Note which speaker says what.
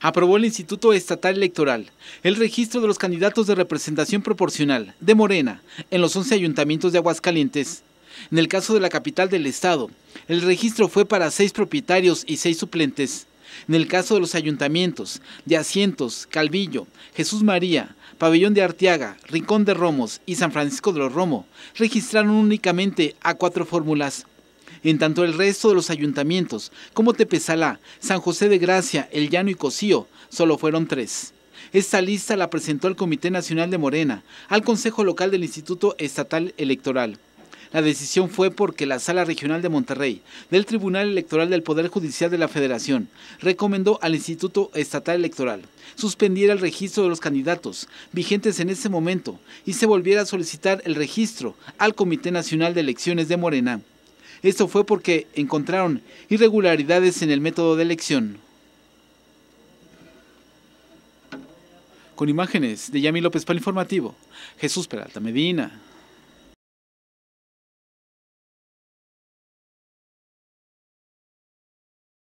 Speaker 1: aprobó el Instituto Estatal Electoral el registro de los candidatos de representación proporcional de Morena en los 11 ayuntamientos de Aguascalientes. En el caso de la capital del estado, el registro fue para seis propietarios y seis suplentes. En el caso de los ayuntamientos de Asientos, Calvillo, Jesús María, Pabellón de Arteaga, Rincón de Romos y San Francisco de los Romo, registraron únicamente a cuatro fórmulas. En tanto, el resto de los ayuntamientos, como Tepesalá, San José de Gracia, El Llano y Cocío, solo fueron tres. Esta lista la presentó el Comité Nacional de Morena al Consejo Local del Instituto Estatal Electoral. La decisión fue porque la Sala Regional de Monterrey del Tribunal Electoral del Poder Judicial de la Federación recomendó al Instituto Estatal Electoral suspendiera el registro de los candidatos vigentes en ese momento y se volviera a solicitar el registro al Comité Nacional de Elecciones de Morena. Esto fue porque encontraron irregularidades en el método de elección. Con imágenes de Yami López para informativo,
Speaker 2: Jesús Peralta Medina.